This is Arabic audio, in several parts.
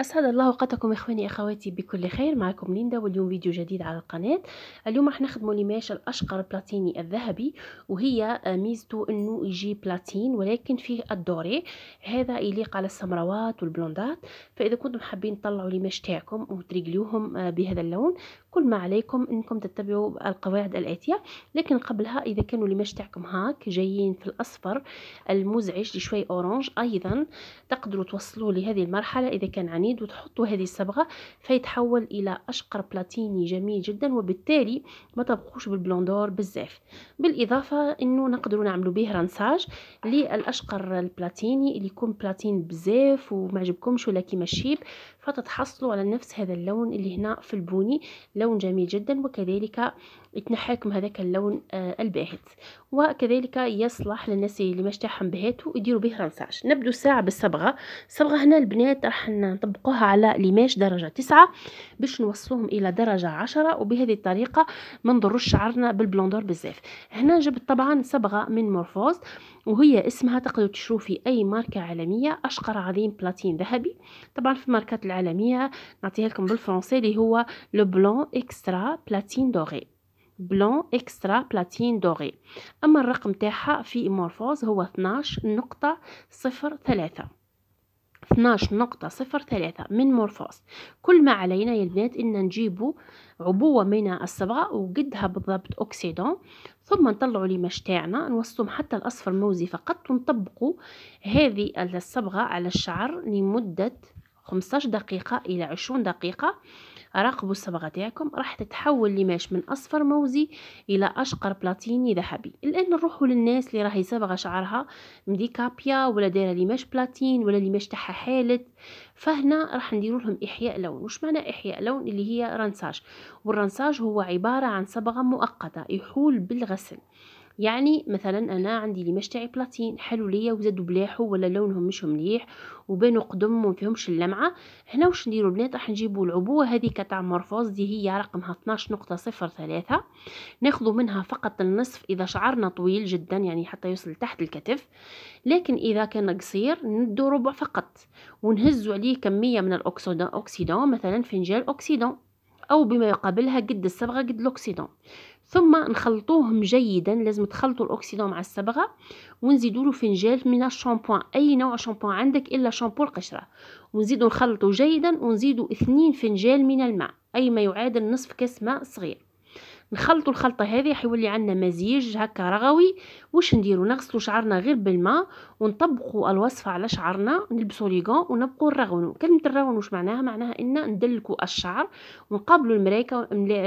أسعد الله أوقاتكم إخواني أخواتي بكل خير معكم ليندا واليوم فيديو جديد على القناة اليوم راح نخدموا ليماش الأشقر بلاتيني الذهبي وهي آه، ميزته أنه يجي بلاتين ولكن فيه الدوري هذا يليق على السمراوات والبلوندات فإذا كنتم حابين تطلعوا لماش تاعكم وتريقلوهم آه، بهذا اللون كل ما عليكم انكم تتبعوا القواعد الاتيه لكن قبلها اذا كانوا الماش تاعكم هاك جايين في الاصفر المزعج لشوي اورانج ايضا تقدروا توصلوا لهذه المرحله اذا كان عنيد وتحطوا هذه الصبغه فيتحول الى اشقر بلاتيني جميل جدا وبالتالي ما تبقوش بالبلوندور بزاف بالاضافه انه نقدروا نعملوا به رنساج للاشقر البلاتيني اللي يكون بلاتين بزاف ومعجبكمش ولا كيما الشيب فتتحصلوا على نفس هذا اللون اللي هنا في البوني لون جميل جدا وكذلك يتنحاكم هذاك اللون آه، الباهت وكذلك يصلح للناس اللي مشتاحهم تاعهم بهات ويديروا به رنساج نبدو الساعه بالصبغه الصبغه هنا البنات راح نطبقوها على ليماش درجه تسعة باش نوصلوهم الى درجه عشرة وبهذه الطريقه ما نضروش شعرنا بالبلوندور بزاف هنا جبت طبعا صبغه من مورفوز وهي اسمها تقدروا تشرو في اي ماركه عالميه اشقر عظيم بلاتين ذهبي طبعا في الماركات العالميه نعطيها لكم بالفرنسي اللي هو لو بلون اكسترا بلاتين دوغي بلون اكسترا بلاتين دوغي اما الرقم تاعها في مورفوز هو 12 نقطة صفر ثلاثة 12 نقطة صفر ثلاثة من مورفوز كل ما علينا يا البنات إن نجيبوا عبوة من الصبغة وقدها بالضبط أوكسيدون ثم نطلعوا لي تاعنا نوصلهم حتى الأصفر موزي فقط ونطبقوا هذه الصبغة على الشعر لمدة 15 دقيقة إلى 20 دقيقة راقبوا الصبغة تاعكم راح تتحول لماش من أصفر موزي إلى أشقر بلاتيني ذهبي الآن نروحوا للناس اللي راهي صبغة شعرها مديكابيا ولا دايرة لماش بلاتين ولا لماش تاعها حالت فهنا راح نديروا لهم إحياء لون واش معنى إحياء لون اللي هي رانساج والرانساج هو عبارة عن صبغة مؤقتة يحول بالغسل يعني مثلا انا عندي لي مشتاعي بلاتين حلو ليا وزادو بلاحو ولا لونهم مش مليح وبانو قدم وما فيهمش اللمعه هنا واش نديرو البنات راح نجيبو العبوه هذيك تاع مورفوز دي هي رقمها 12.03 ناخذ منها فقط النصف اذا شعرنا طويل جدا يعني حتى يوصل تحت الكتف لكن اذا كان قصير ندو ربع فقط ونهزو عليه كميه من الاكسيدون اوكسيدون مثلا فنجان اوكسيدون او بما يقابلها قد الصبغه قد الاكسيدون ثم نخلطوهم جيدا لازم تخلطوا الاوكسيدون مع الصبغه ونزيدوا له فنجال من الشامبوان اي نوع شامبوان عندك الا شامبو القشره ونزيدوا نخلطوا جيدا ونزيدوا اثنين فنجال من الماء اي ما يعادل نصف كاس ماء صغير نخلطوا الخلطه هذه حيولي عندنا مزيج هكا رغوي واش نديرو نغسلو شعرنا غير بالماء ونطبقوا الوصفه على شعرنا نلبسوا ليغون ونبقوا نرغونو كلمه الرغون واش معناها معناها ان ندلكوا الشعر ونقابلوا المرايه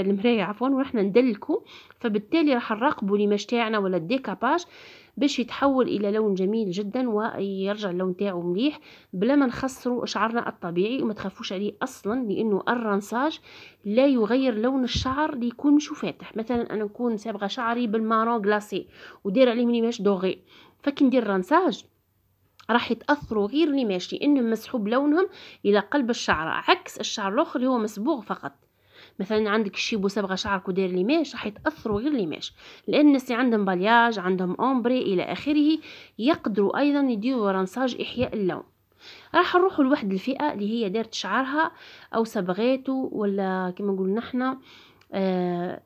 المرايه عفوا ونحنا ندلكوا فبالتالي راح نراقبوا لي تاعنا ولا الديكاباج باش يتحول الى لون جميل جدا ويرجع اللون تاعو مليح بلا ما نخسروا شعرنا الطبيعي وما تخافوش عليه اصلا لانه الرنساج لا يغير لون الشعر ليكون شو فاتح مثلا انا نكون صابغه شعري بالمارون غلاسي ودير عليه مليماش دوغي فكي ندير الرنساج راح يتاثروا غير لي ماشي انهم مسحوب لونهم الى قلب الشعره عكس الشعر الاخر اللي هو مسبوغ فقط مثلا عندك شيب صبغه شعرك ودير لي ماش راح يتاثروا غير لي ماش لان الناس اللي عندهم بالياج عندهم اومبري الى اخره يقدروا ايضا يديروا رنساج احياء اللون راح نروحوا لواحد الفئه اللي هي دارت شعرها او صبغاته ولا كما نقولوا نحنا آه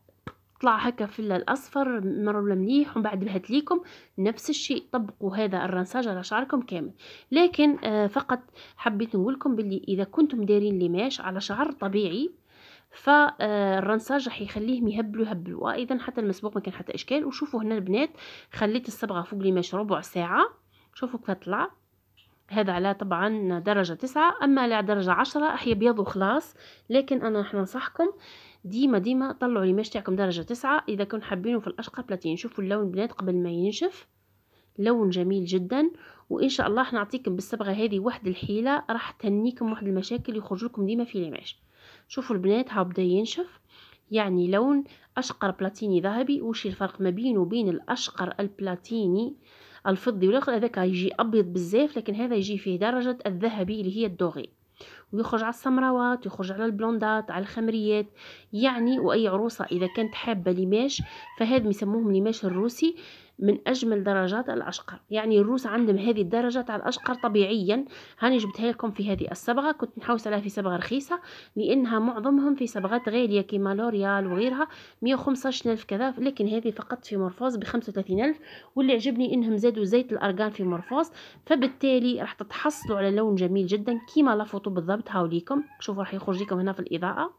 طلع هكا في الاصفر مروله مليح ومن بعد بهت ليكم نفس الشيء طبقوا هذا الرنساج على شعركم كامل لكن آه، فقط حبيت نقولكم باللي اذا كنتم دايرين لماش على شعر طبيعي فالرنساج آه، راح يخليهم يهبلوا هبلوا وايضا حتى المسبوق ما كان حتى اشكال وشوفوا هنا البنات خليت الصبغه فوق ليماش ربع ساعه شوفوا كيف طلع هذا على طبعا درجة تسعة أما على درجة عشرة راح يبيض وخلاص لكن أنا راح ننصحكم ديما ديما طلعوا القماش تاعكم درجة تسعة إذا كنتم حابينه في الأشقر بلاتين شوفوا اللون البنات قبل ما ينشف لون جميل جدا وإن شاء الله راح نعطيكم بالصبغة هذه واحد الحيلة راح تهنيكم واحد المشاكل يخرج لكم ديما في القماش شوفوا البنات ها بدا ينشف يعني لون أشقر بلاتيني ذهبي وش الفرق ما بينه وبين الأشقر البلاتيني الفضي ولا هذاك يجي أبيض بزاف لكن هذا يجي فيه درجة الذهبي اللي هي الدوغي ويخرج على السمراوات ويخرج على البلوندات على الخمريات يعني واي عروسه اذا كانت حابه لماش فهذا يسموهم لماش الروسي من اجمل درجات الاشقر يعني الروس عندهم هذه الدرجه تاع الاشقر طبيعيا هاني جبتها لكم في هذه الصبغه كنت نحوس عليها في صبغه رخيصه لانها معظمهم في صبغات غاليه كيما لوريال وغيرها 115000 كذا لكن هذه فقط في مورفوز ب 35000 واللي عجبني انهم زادوا زيت الارغان في مورفوز فبالتالي راح تتحصلوا على لون جميل جدا كيما لافوتو بالضبط هبطها وليكم شوفوا راح يخرج لكم هنا في الاضاءه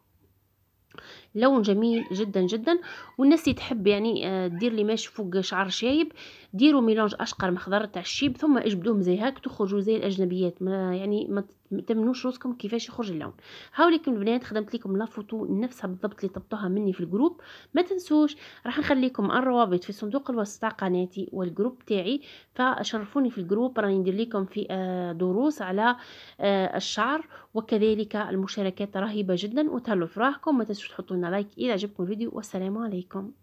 لون جميل جدا جدا والناس اللي تحب يعني آه، دير لي ماشي فوق شعر شايب ديروا ميلونج اشقر مخضر تاع الشيب ثم اجبدوهم زي هاك تخرجوا زي الاجنبيات ما يعني ما تمنوش روسكم كيفاش يخرج اللون هاوليكم البنات خدمت لكم لا فوتو نفسها بالضبط اللي طبطوها مني في الجروب ما تنسوش راح نخليكم الروابط في صندوق الوصف تاع قناتي والجروب تاعي فشرفوني في الجروب راني ندير لكم في آه، دروس على آه، الشعر وكذلك المشاركات رهيبه جدا وتهلو في ما تنسوش تنسوش تحطوا لنا لايك اذا عجبكم الفيديو والسلام عليكم